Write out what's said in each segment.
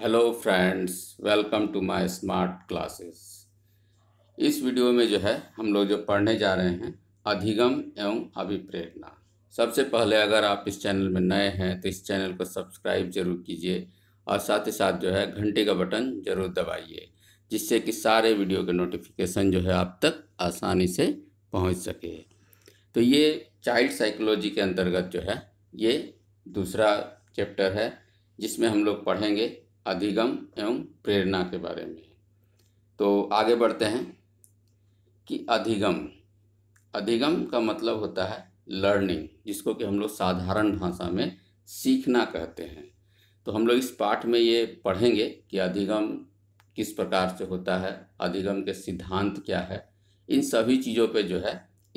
hello friends welcome to my smart classes इस video में जो है हम लोग जो पढ़ने जा रहे हैं अधिगम एवं अभिप्रेरणा सबसे पहले अगर आप इस चैनल में नए हैं तो इस चैनल को सब्सक्राइब जरूर कीजिए और साथ ही साथ जो है घंटे का बटन जरूर दबाइए जिससे कि सारे वीडियो के नोटिफिकेशन जो है आप तक आसानी से पहुँच सके तो ये चाइल्ड साइकोलॉजी के अंतर्गत जो है ये दूसरा चैप्टर है जिसमें हम लोग पढ़ेंगे अधिगम एवं प्रेरणा के बारे में तो आगे बढ़ते हैं कि अधिगम अधिगम का मतलब होता है लर्निंग जिसको कि हम लोग साधारण भाषा में सीखना कहते हैं तो हम लोग इस पाठ में ये पढ़ेंगे कि अधिगम किस प्रकार से होता है अधिगम के सिद्धांत क्या है इन सभी चीज़ों पे जो है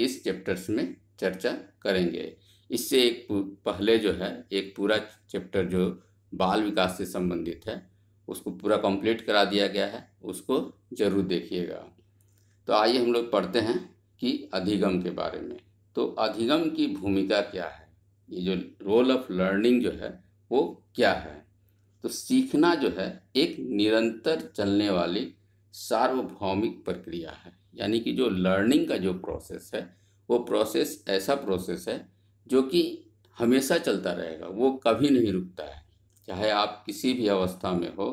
इस चैप्टर्स में चर्चा करेंगे इससे एक पहले जो है एक पूरा चैप्टर जो बाल विकास से संबंधित है उसको पूरा कंप्लीट करा दिया गया है उसको जरूर देखिएगा तो आइए हम लोग पढ़ते हैं कि अधिगम के बारे में तो अधिगम की भूमिका क्या है ये जो रोल ऑफ लर्निंग जो है वो क्या है तो सीखना जो है एक निरंतर चलने वाली सार्वभौमिक प्रक्रिया है यानी कि जो लर्निंग का जो प्रोसेस है वो प्रोसेस ऐसा प्रोसेस है जो कि हमेशा चलता रहेगा वो कभी नहीं रुकता है चाहे आप किसी भी अवस्था में हो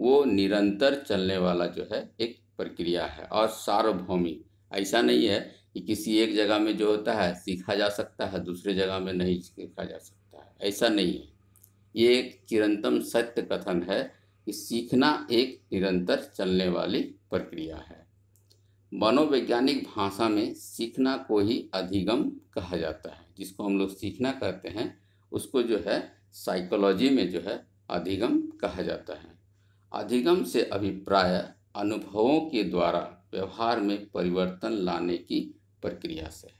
वो निरंतर चलने वाला जो है एक प्रक्रिया है और सार्वभौमिक ऐसा नहीं है कि किसी एक जगह में जो होता है सीखा जा सकता है दूसरे जगह में नहीं सीखा जा सकता है ऐसा नहीं है ये एक चिरंतम सत्य कथन है कि सीखना एक निरंतर चलने वाली प्रक्रिया है मनोवैज्ञानिक भाषा में सीखना को ही अधिगम कहा जाता है जिसको हम लोग सीखना कहते हैं उसको जो है साइकोलॉजी में जो है अधिगम कहा जाता है अधिगम से अभिप्राय अनुभवों के द्वारा व्यवहार में परिवर्तन लाने की प्रक्रिया से है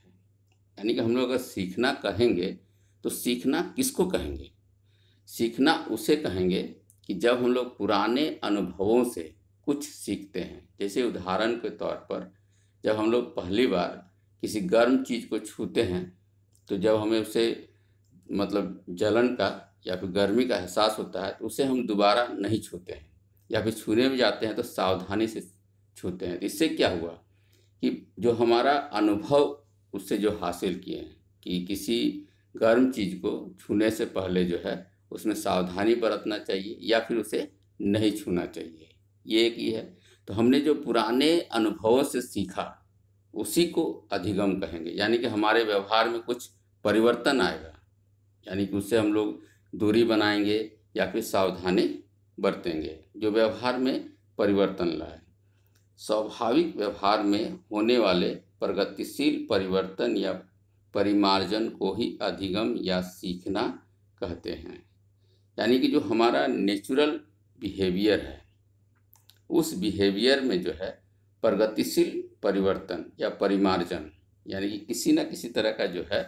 यानी कि हम लोग अगर सीखना कहेंगे तो सीखना किसको कहेंगे सीखना उसे कहेंगे कि जब हम लोग पुराने अनुभवों से कुछ सीखते हैं जैसे उदाहरण के तौर पर जब हम लोग पहली बार किसी गर्म चीज़ को छूते हैं तो जब हमें उसे मतलब जलन का या फिर गर्मी का एहसास होता है तो उसे हम दोबारा नहीं छूते हैं या फिर छूने भी जाते हैं तो सावधानी से छूते हैं तो इससे क्या हुआ कि जो हमारा अनुभव उससे जो हासिल किए हैं कि किसी गर्म चीज़ को छूने से पहले जो है उसमें सावधानी बरतना चाहिए या फिर उसे नहीं छूना चाहिए ये एक ही है तो हमने जो पुराने अनुभवों से सीखा उसी को अधिगम कहेंगे यानी कि हमारे व्यवहार में कुछ परिवर्तन आएगा यानी कि उससे हम लोग दूरी बनाएंगे या फिर सावधानी बरतेंगे जो व्यवहार में परिवर्तन लाए स्वाभाविक व्यवहार में होने वाले प्रगतिशील परिवर्तन या परिमार्जन को ही अधिगम या सीखना कहते हैं यानी कि जो हमारा नेचुरल बिहेवियर है उस बिहेवियर में जो है प्रगतिशील परिवर्तन या परिमार्जन यानी कि किसी न किसी तरह का जो है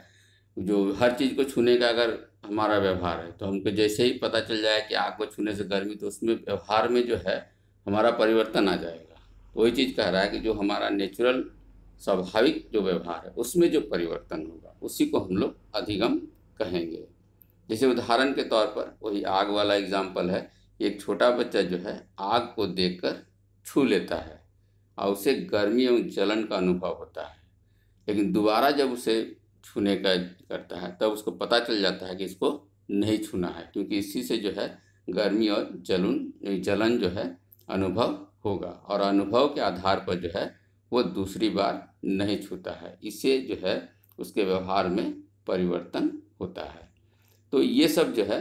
जो हर चीज़ को छूने का अगर हमारा व्यवहार है तो हमको जैसे ही पता चल जाए कि आग को छूने से गर्मी तो उसमें व्यवहार में जो है हमारा परिवर्तन आ जाएगा तो वही चीज़ कह रहा है कि जो हमारा नेचुरल स्वाभाविक जो व्यवहार है उसमें जो परिवर्तन होगा उसी को हम लोग अधिगम कहेंगे जैसे उदाहरण के तौर पर वही आग वाला एग्जाम्पल है एक छोटा बच्चा जो है आग को देख छू लेता है और उसे गर्मी एवं जलन का अनुभव होता है लेकिन दोबारा जब उसे छूने का करता है तब उसको पता चल जाता है कि इसको नहीं छूना है क्योंकि इसी से जो है गर्मी और जलन जलन जो है अनुभव होगा और अनुभव के आधार पर जो है वो दूसरी बार नहीं छूता है इससे जो है उसके व्यवहार में परिवर्तन होता है तो ये सब जो है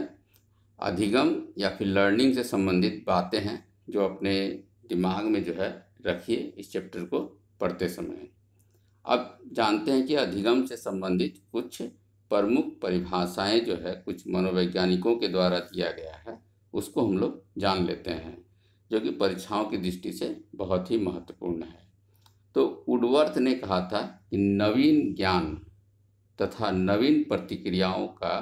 अधिगम या फिर लर्निंग से संबंधित बातें हैं जो अपने दिमाग में जो है रखिए इस चैप्टर को पढ़ते समय अब जानते हैं कि अधिगम से संबंधित कुछ प्रमुख परिभाषाएं जो है कुछ मनोवैज्ञानिकों के द्वारा दिया गया है उसको हम लोग जान लेते हैं जो कि परीक्षाओं की दृष्टि से बहुत ही महत्वपूर्ण है तो उडवर्थ ने कहा था कि नवीन ज्ञान तथा नवीन प्रतिक्रियाओं का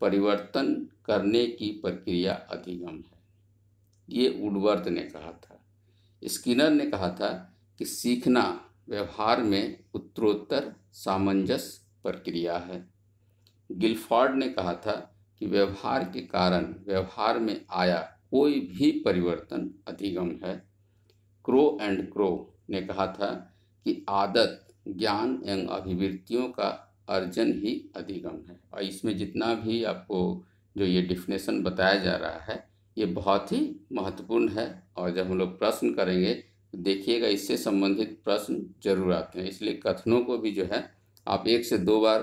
परिवर्तन करने की प्रक्रिया अधिगम है ये उडवर्थ ने कहा था स्किनर ने कहा था कि सीखना व्यवहार में उत्तरोत्तर सामंजस्य प्रक्रिया है गिलफॉर्ड ने कहा था कि व्यवहार के कारण व्यवहार में आया कोई भी परिवर्तन अधिगम है क्रो एंड क्रो ने कहा था कि आदत ज्ञान एवं अभिवृत्तियों का अर्जन ही अधिगम है और इसमें जितना भी आपको जो ये डिफिनेशन बताया जा रहा है ये बहुत ही महत्वपूर्ण है और जब हम लोग प्रश्न करेंगे देखिएगा इससे संबंधित प्रश्न जरूर आते हैं इसलिए कथनों को भी जो है आप एक से दो बार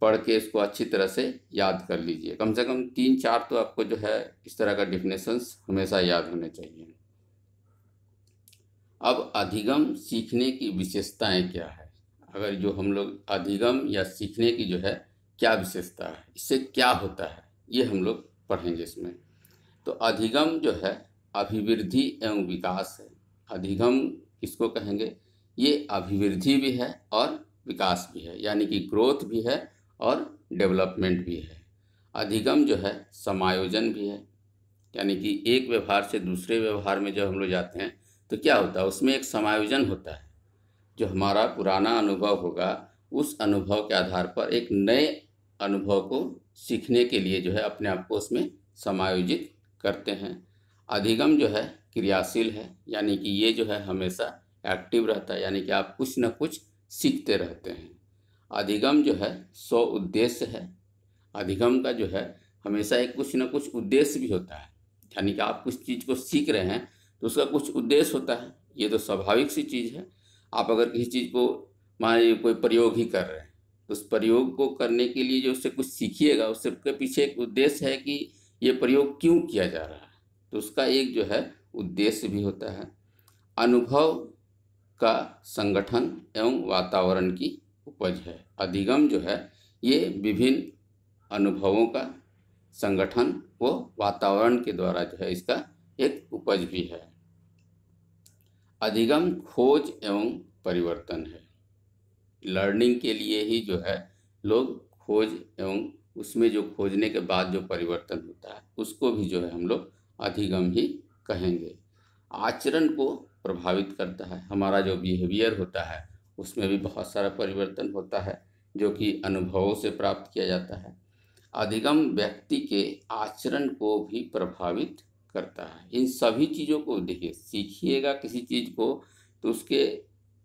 पढ़ के इसको अच्छी तरह से याद कर लीजिए कम से कम तीन चार तो आपको जो है इस तरह का डिफिनेशंस हमेशा याद होने चाहिए अब अधिगम सीखने की विशेषताएं क्या है अगर जो हम लोग अधिगम या सीखने की जो है क्या विशेषता है इससे क्या होता है ये हम लोग पढ़ेंगे इसमें तो अधिगम जो है अभिवृद्धि एवं विकास है अधिगम किसको कहेंगे ये अभिवृद्धि भी है और विकास भी है यानी कि ग्रोथ भी है और डेवलपमेंट भी है अधिगम जो है समायोजन भी है यानी कि एक व्यवहार से दूसरे व्यवहार में जब हम लोग जाते हैं तो क्या होता है उसमें एक समायोजन होता है जो हमारा पुराना अनुभव होगा उस अनुभव के आधार पर एक नए अनुभव को सीखने के लिए जो है अपने आप को उसमें समायोजित करते हैं अधिगम जो है क्रियाशील है यानी कि ये जो है हमेशा एक्टिव रहता है यानी कि आप कुछ न कुछ सीखते रहते हैं अधिगम जो है सौ उद्देश्य है अधिगम का जो है हमेशा एक कुछ ना कुछ उद्देश्य भी होता है यानी कि आप कुछ चीज़ को सीख रहे हैं तो उसका कुछ उद्देश्य होता है ये तो स्वाभाविक सी चीज़ है आप अगर किसी चीज़ को मान लीजिए कोई प्रयोग ही कर रहे हैं तो उस प्रयोग को करने के लिए जो उससे कुछ सीखिएगा उसके पीछे एक उद्देश्य है कि ये प्रयोग क्यों किया जा रहा है तो उसका एक जो है उद्देश्य भी होता है अनुभव का संगठन एवं वातावरण की उपज है अधिगम जो है ये विभिन्न अनुभवों का संगठन व वातावरण के द्वारा जो है इसका एक उपज भी है अधिगम खोज एवं परिवर्तन है लर्निंग के लिए ही जो है लोग खोज एवं उसमें जो खोजने के बाद जो परिवर्तन होता है उसको भी जो है हम लोग अधिगम ही कहेंगे आचरण को प्रभावित करता है हमारा जो बिहेवियर होता है उसमें भी बहुत सारा परिवर्तन होता है जो कि अनुभवों से प्राप्त किया जाता है अधिगम व्यक्ति के आचरण को भी प्रभावित करता है इन सभी चीज़ों को देखिए सीखिएगा किसी चीज़ को तो उसके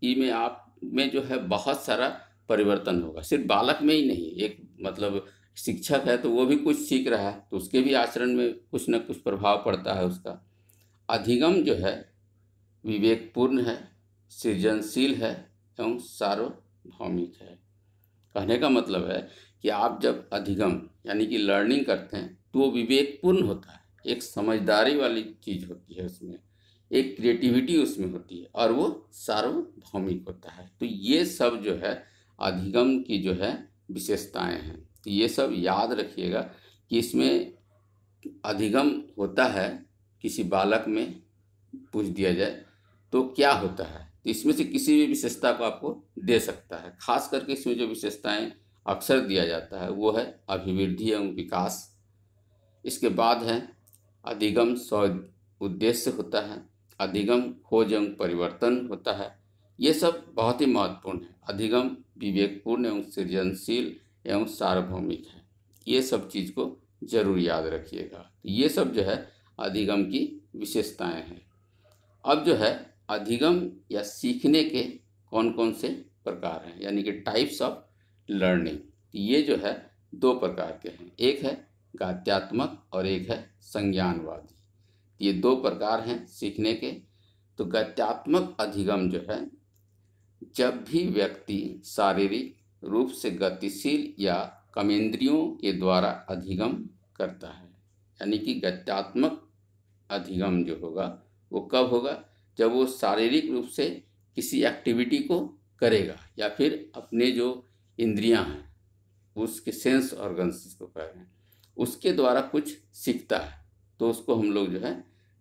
ई में आप में जो है बहुत सारा परिवर्तन होगा सिर्फ बालक में ही नहीं एक मतलब शिक्षक है तो वो भी कुछ सीख रहा है तो उसके भी आचरण में कुछ ना कुछ प्रभाव पड़ता है उसका अधिगम जो है विवेकपूर्ण है सृजनशील है एवं सार्वभौमिक है कहने का मतलब है कि आप जब अधिगम यानी कि लर्निंग करते हैं तो वो विवेकपूर्ण होता है एक समझदारी वाली चीज़ होती है उसमें एक क्रिएटिविटी उसमें होती है और वो सार्वभौमिक होता है तो ये सब जो है अधिगम की जो है विशेषताएं हैं तो ये सब याद रखिएगा कि इसमें अधिगम होता है किसी बालक में पूछ दिया जाए तो क्या होता है तो इसमें से किसी भी विशेषता को आपको दे सकता है खास करके इसमें जो विशेषताएं अक्सर दिया जाता है वो है अभिवृद्धि एवं विकास इसके बाद है अधिगम स्व उद्देश्य होता है अधिगम खोज एवं परिवर्तन होता है ये सब बहुत ही महत्वपूर्ण है अधिगम विवेकपूर्ण एवं सृजनशील एवं सार्वभौमिक है ये सब चीज़ को जरूर याद रखिएगा तो ये सब जो है अधिगम की विशेषताएं हैं अब जो है अधिगम या सीखने के कौन कौन से प्रकार हैं यानी कि टाइप्स ऑफ लर्निंग ये जो है दो प्रकार के हैं एक है गात्यात्मक और एक है संज्ञानवादी तो ये दो प्रकार हैं सीखने के तो गत्यात्मक अधिगम जो है जब भी व्यक्ति शारीरिक रूप से गतिशील या कमेंद्रियों के द्वारा अधिगम करता है यानी कि गत्यात्मक अधिगम जो होगा वो कब होगा जब वो शारीरिक रूप से किसी एक्टिविटी को करेगा या फिर अपने जो इंद्रियां हैं उसके सेंस ऑर्गन्स जिसको कह रहे हैं उसके द्वारा कुछ सीखता है तो उसको हम लोग जो है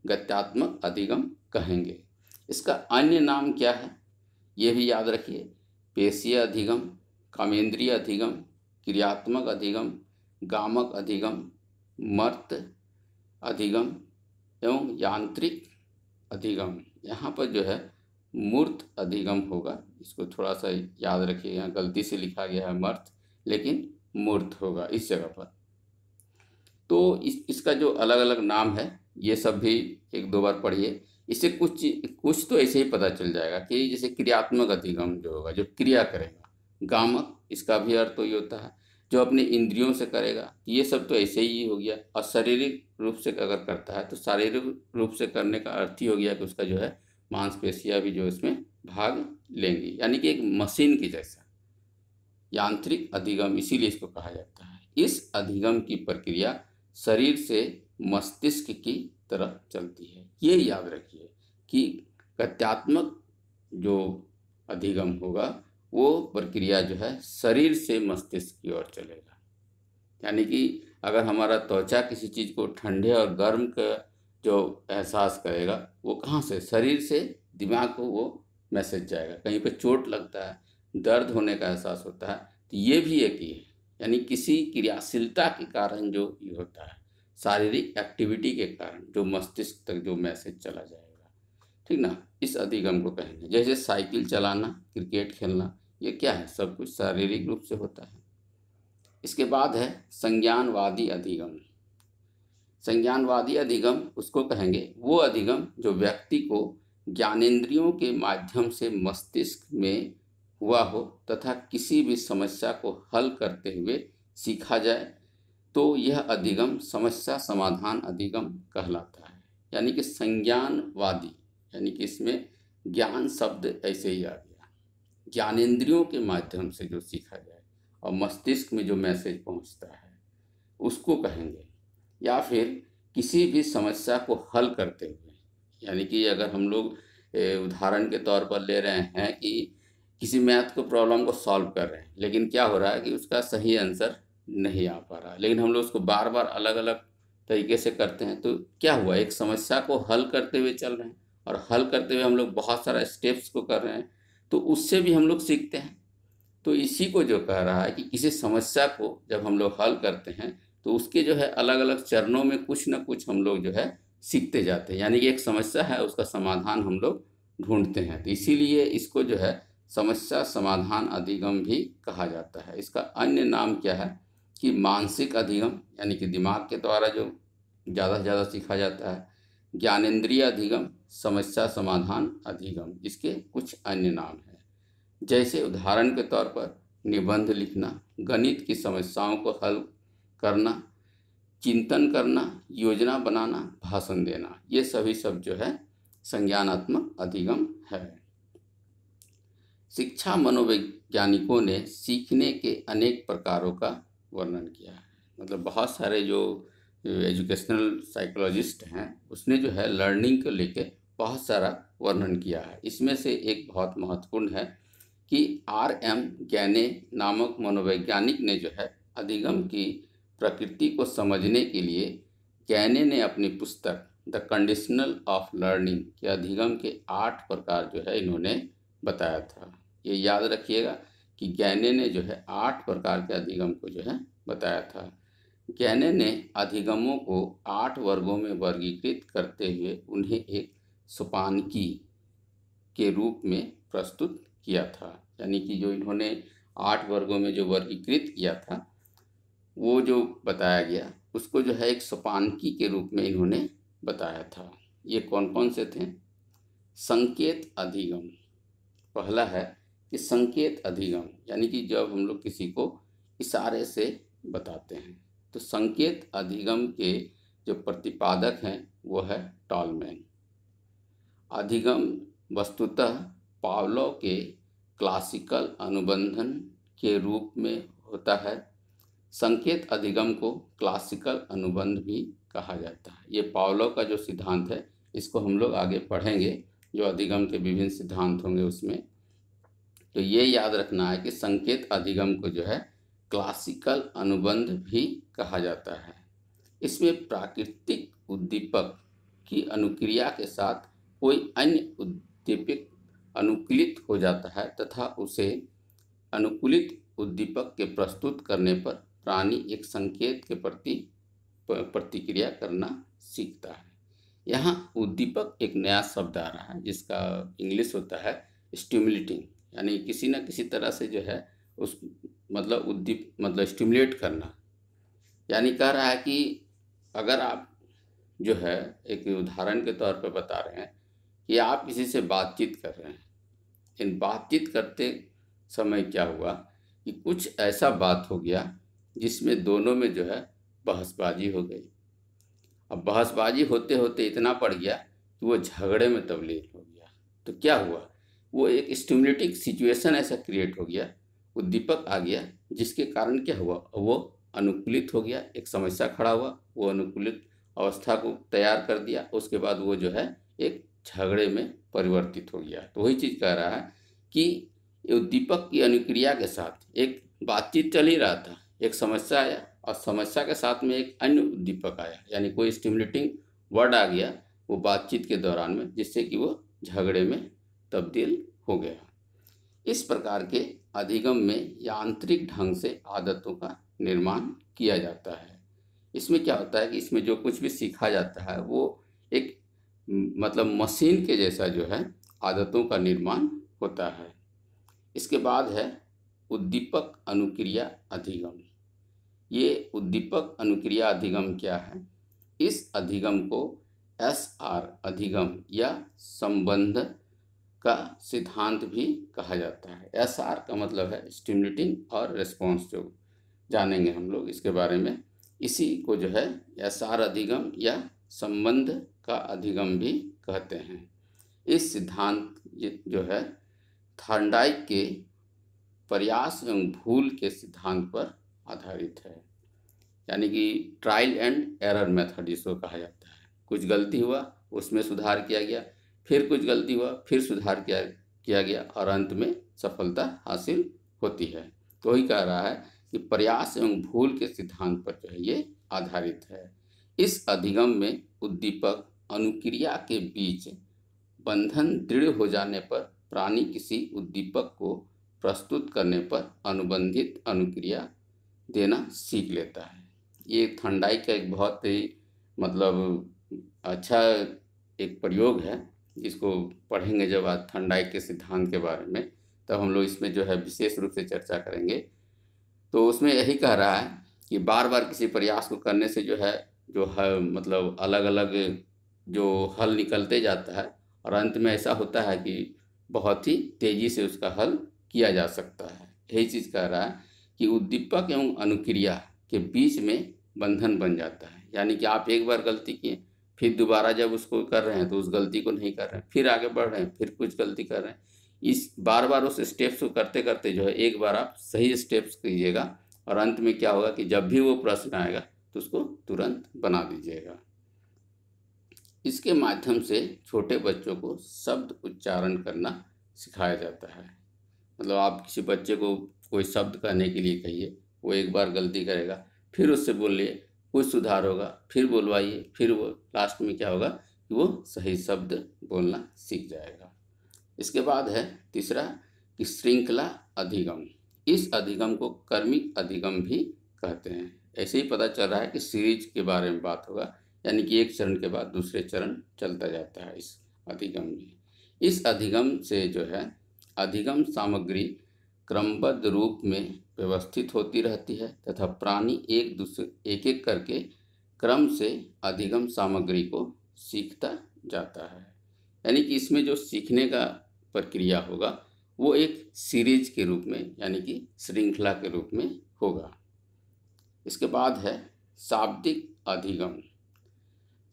गत्यात्मक अधिगम कहेंगे इसका अन्य नाम क्या है ये भी याद रखिए पेशीय अधिगम कामेंद्रीय अधिगम क्रियात्मक अधिगम गामक अधिगम मर्त अधिगम एवं यांत्रिक अधिगम यहाँ पर जो है मूर्त अधिगम होगा इसको थोड़ा सा याद रखिए गलती से लिखा गया है मर्त लेकिन मूर्त होगा इस जगह पर तो इस इसका जो अलग अलग नाम है ये सब भी एक दो बार पढ़िए इससे कुछ कुछ तो ऐसे ही पता चल जाएगा कि जैसे क्रियात्मक अधिगम जो होगा जो क्रिया करेगा गामक इसका भी अर्थ तो ये होता है जो अपने इंद्रियों से करेगा ये सब तो ऐसे ही हो गया और शारीरिक रूप से अगर करता है तो शारीरिक रूप से करने का अर्थ ही हो गया कि उसका जो है मांसपेशियाँ भी जो इसमें भाग लेंगी यानी कि एक मशीन की जैसा यांत्रिक अधिगम इसीलिए इसको कहा जाता है इस अधिगम की प्रक्रिया शरीर से मस्तिष्क की तरफ चलती है ये याद रखिए कि कत्यात्मक जो अधिगम होगा वो प्रक्रिया जो है शरीर से मस्तिष्क की ओर चलेगा यानी कि अगर हमारा त्वचा किसी चीज़ को ठंडे और गर्म का जो एहसास करेगा वो कहाँ से शरीर से दिमाग को वो मैसेज जाएगा कहीं पे चोट लगता है दर्द होने का एहसास होता है तो ये भी एक ही है यानी किसी क्रियाशीलता के कारण जो ये होता है शारीरिक एक्टिविटी के कारण जो मस्तिष्क तक जो मैसेज चला जाएगा ठीक ना इस अधिगम को कहेंगे जैसे साइकिल चलाना क्रिकेट खेलना ये क्या है सब कुछ शारीरिक रूप से होता है इसके बाद है संज्ञानवादी अधिगम संज्ञानवादी अधिगम उसको कहेंगे वो अधिगम जो व्यक्ति को ज्ञानेन्द्रियों के माध्यम से मस्तिष्क में हुआ हो तथा किसी भी समस्या को हल करते हुए सीखा जाए तो यह अधिगम समस्या समाधान अधिगम कहलाता है यानी कि संज्ञानवादी यानी कि इसमें ज्ञान शब्द ऐसे ही आ गया ज्ञानेंद्रियों के माध्यम से जो सीखा जाए और मस्तिष्क में जो मैसेज पहुंचता है उसको कहेंगे या फिर किसी भी समस्या को हल करते हुए यानी कि अगर हम लोग उदाहरण के तौर पर ले रहे हैं कि किसी मैथ को प्रॉब्लम को सॉल्व कर रहे हैं लेकिन क्या हो रहा है कि उसका सही आंसर नहीं आ पा रहा लेकिन हम लोग उसको बार बार अलग अलग तरीके से करते हैं तो क्या हुआ एक समस्या को हल करते हुए चल रहे हैं और हल करते हुए हम लोग बहुत सारा स्टेप्स को कर रहे हैं तो उससे भी हम लोग सीखते हैं तो इसी को जो कह रहा है कि किसी समस्या को जब हम लोग हल करते हैं तो उसके जो है अलग अलग चरणों में कुछ ना कुछ हम लोग जो है सीखते जाते हैं यानी कि एक समस्या है उसका समाधान हम लोग ढूंढते हैं तो इसीलिए इसको जो है समस्या समाधान अधिगम भी कहा जाता है इसका अन्य नाम क्या है कि मानसिक अधिगम यानी कि दिमाग के द्वारा जो ज़्यादा से ज़्यादा सीखा जाता है ज्ञानेन्द्रिय अधिगम समस्या समाधान अधिगम इसके कुछ अन्य नाम हैं जैसे उदाहरण के तौर पर निबंध लिखना गणित की समस्याओं को हल करना चिंतन करना योजना बनाना भाषण देना ये सभी सब जो है संज्ञानात्मक अधिगम है शिक्षा मनोवैज्ञानिकों ने सीखने के अनेक प्रकारों का वर्णन किया है मतलब बहुत सारे जो एजुकेशनल साइकोलॉजिस्ट हैं उसने जो है लर्निंग को लेकर बहुत सारा वर्णन किया है इसमें से एक बहुत महत्वपूर्ण है कि आर एम ज्ञाने नामक मनोवैज्ञानिक ने जो है अधिगम की प्रकृति को समझने के लिए गैने ने अपनी पुस्तक द कंडीशनल ऑफ लर्निंग के अधिगम के आठ प्रकार जो है इन्होंने बताया था ये याद रखिएगा कि गैने ने जो है आठ प्रकार के अधिगम को जो है बताया था गैने ने अधिगमों को आठ वर्गों में वर्गीकृत करते हुए उन्हें एक सुपानकी के रूप में प्रस्तुत किया था यानी कि जो इन्होंने आठ वर्गों में जो वर्गीकृत किया था वो जो बताया गया उसको जो है एक सुपानकी के रूप में इन्होंने बताया था ये कौन कौन से थे संकेत अधिगम पहला है कि संकेत अधिगम यानी कि जब हम लोग किसी को इशारे से बताते हैं तो संकेत अधिगम के जो प्रतिपादक हैं वो है टॉलमैन अधिगम वस्तुतः पावलो के क्लासिकल अनुबंधन के रूप में होता है संकेत अधिगम को क्लासिकल अनुबंध भी कहा जाता है ये पावलो का जो सिद्धांत है इसको हम लोग आगे पढ़ेंगे जो अधिगम के विभिन्न सिद्धांत होंगे उसमें तो ये याद रखना है कि संकेत अधिगम को जो है क्लासिकल अनुबंध भी कहा जाता है इसमें प्राकृतिक उद्दीपक की अनुक्रिया के साथ कोई अन्य उद्दीपक अनुकूलित हो जाता है तथा उसे अनुकूलित उद्दीपक के प्रस्तुत करने पर प्राणी एक संकेत के प्रति प्रतिक्रिया करना सीखता है यहाँ उद्दीपक एक नया शब्द आ रहा है जिसका इंग्लिश होता है स्टिमुलेटिंग यानी किसी न किसी तरह से जो है उस मतलब उद्दीप मतलब स्टिमुलेट करना यानी कह रहा है कि अगर आप जो है एक उदाहरण के तौर पर बता रहे हैं कि आप किसी से बातचीत कर रहे हैं इन बातचीत करते समय क्या हुआ कि कुछ ऐसा बात हो गया जिसमें दोनों में जो है बहसबाजी हो गई अब बहसबाजी होते होते इतना पड़ गया कि वो झगड़े में तब्दील हो गया तो क्या हुआ वो एक स्टिमुलेटिंग सिचुएशन ऐसा क्रिएट हो गया उद्दीपक आ गया जिसके कारण क्या हुआ वो अनुकूलित हो गया एक समस्या खड़ा हुआ वो अनुकूलित अवस्था को तैयार कर दिया उसके बाद वो जो है एक झगड़े में परिवर्तित हो गया तो वही चीज़ कह रहा है कि उद्दीपक की अनुक्रिया के साथ एक बातचीत चल ही रहा था एक समस्या आया और समस्या के साथ में एक अन्य उद्दीपक आया यानी कोई स्टिमुलेटिंग वर्ड आ गया वो बातचीत के दौरान में जिससे कि वो झगड़े में तब्दील हो गया इस प्रकार के अधिगम में या आंतरिक ढंग से आदतों का निर्माण किया जाता है इसमें क्या होता है कि इसमें जो कुछ भी सीखा जाता है वो एक मतलब मशीन के जैसा जो है आदतों का निर्माण होता है इसके बाद है उद्दीपक अनुक्रिया अधिगम ये उद्दीपक अनुक्रिया अधिगम क्या है इस अधिगम को एस आर अधिगम या संबंध का सिद्धांत भी कहा जाता है एस आर का मतलब है स्टिमुलेटिंग और रिस्पॉन्स जो जानेंगे हम लोग इसके बारे में इसी को जो है एस आर अधिगम या संबंध का अधिगम भी कहते हैं इस सिद्धांत जो है थार्डाइक के प्रयास एवं भूल के सिद्धांत पर आधारित है यानी कि ट्रायल एंड एरर मेथड जिसको कहा जाता है कुछ गलती हुआ उसमें सुधार किया गया फिर कुछ गलती हुआ फिर सुधार किया किया गया और अंत में सफलता हासिल होती है तो ही कह रहा है कि प्रयास एवं भूल के सिद्धांत पर जो है ये आधारित है इस अधिगम में उद्दीपक अनुक्रिया के बीच बंधन दृढ़ हो जाने पर प्राणी किसी उद्दीपक को प्रस्तुत करने पर अनुबंधित अनुक्रिया देना सीख लेता है ये ठंडाई का एक बहुत ही मतलब अच्छा एक प्रयोग है इसको पढ़ेंगे जब आज ठंडाई के सिद्धांत के बारे में तब हम लोग इसमें जो है विशेष रूप से चर्चा करेंगे तो उसमें यही कह रहा है कि बार बार किसी प्रयास को करने से जो है जो है मतलब अलग अलग जो हल निकलते जाता है और अंत में ऐसा होता है कि बहुत ही तेज़ी से उसका हल किया जा सकता है यही चीज़ कह रहा है कि उद्दीपक एवं अनुक्रिया के बीच में बंधन बन जाता है यानी कि आप एक बार गलती किए फिर दोबारा जब उसको कर रहे हैं तो उस गलती को नहीं कर रहे हैं फिर आगे बढ़ रहे हैं फिर कुछ गलती कर रहे हैं इस बार बार उस स्टेप्स को करते करते जो है एक बार आप सही स्टेप्स कीजिएगा और अंत में क्या होगा कि जब भी वो प्रश्न आएगा तो उसको तुरंत बना दीजिएगा इसके माध्यम से छोटे बच्चों को शब्द उच्चारण करना सिखाया जाता है मतलब आप किसी बच्चे को कोई शब्द कहने के लिए कहिए वो एक बार गलती करेगा फिर उससे बोलिए कुछ सुधार होगा फिर बोलवाइए फिर वो लास्ट में क्या होगा कि वो सही शब्द बोलना सीख जाएगा इसके बाद है तीसरा कि श्रृंखला अधिगम इस अधिगम को कर्मिक अधिगम भी कहते हैं ऐसे ही पता चल रहा है कि सीरीज के बारे में बात होगा यानी कि एक चरण के बाद दूसरे चरण चलता जाता है इस अधिगम में इस अधिगम से जो है अधिगम सामग्री क्रमबद्ध रूप में व्यवस्थित होती रहती है तथा प्राणी एक दूसरे एक एक करके क्रम से अधिगम सामग्री को सीखता जाता है यानी कि इसमें जो सीखने का प्रक्रिया होगा वो एक सीरीज के रूप में यानी कि श्रृंखला के रूप में होगा इसके बाद है शाब्दिक अधिगम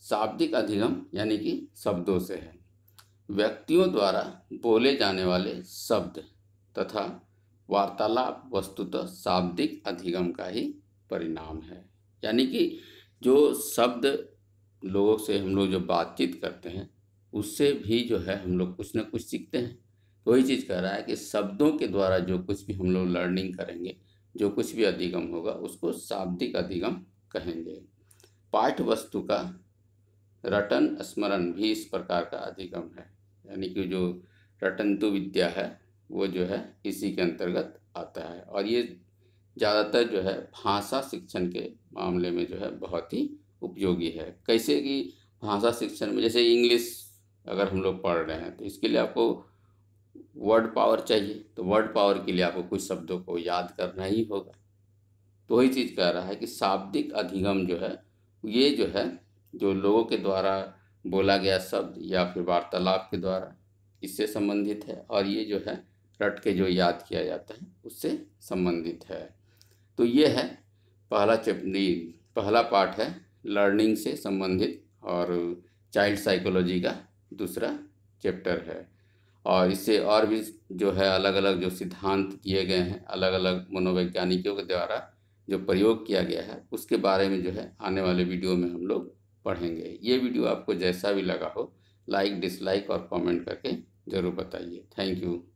शाब्दिक अधिगम यानी कि शब्दों से है व्यक्तियों द्वारा बोले जाने वाले शब्द तथा वार्तालाप वस्तुतः शाब्दिक अधिगम का ही परिणाम है यानी कि जो शब्द लोगों से हम लोग जो बातचीत करते हैं उससे भी जो है हम लोग कुछ ना कुछ सीखते हैं तो वही चीज़ कह रहा है कि शब्दों के द्वारा जो कुछ भी हम लोग लर्निंग करेंगे जो कुछ भी अधिगम होगा उसको शाब्दिक अधिगम कहेंगे पाठ्य वस्तु का रटन स्मरण भी इस प्रकार का अधिगम है यानी कि जो रटंतु विद्या है वो जो है इसी के अंतर्गत आता है और ये ज़्यादातर जो है भाषा शिक्षण के मामले में जो है बहुत ही उपयोगी है कैसे कि भाषा शिक्षण में जैसे इंग्लिश अगर हम लोग पढ़ रहे हैं तो इसके लिए आपको वर्ड पावर चाहिए तो वर्ड पावर के लिए आपको कुछ शब्दों को याद करना ही होगा तो वही चीज़ कह रहा है कि शाब्दिक अधिगम जो है ये जो है जो लोगों के द्वारा बोला गया शब्द या फिर वार्तालाप के द्वारा इससे संबंधित है और ये जो है रट के जो याद किया जाता है उससे संबंधित है तो ये है पहला चैप्टी पहला पाठ है लर्निंग से संबंधित और चाइल्ड साइकोलॉजी का दूसरा चैप्टर है और इससे और भी जो है अलग अलग जो सिद्धांत किए गए हैं अलग अलग मनोवैज्ञानिकों के द्वारा जो प्रयोग किया गया है उसके बारे में जो है आने वाले वीडियो में हम लोग पढ़ेंगे ये वीडियो आपको जैसा भी लगा हो लाइक डिसलाइक और कमेंट करके ज़रूर बताइए थैंक यू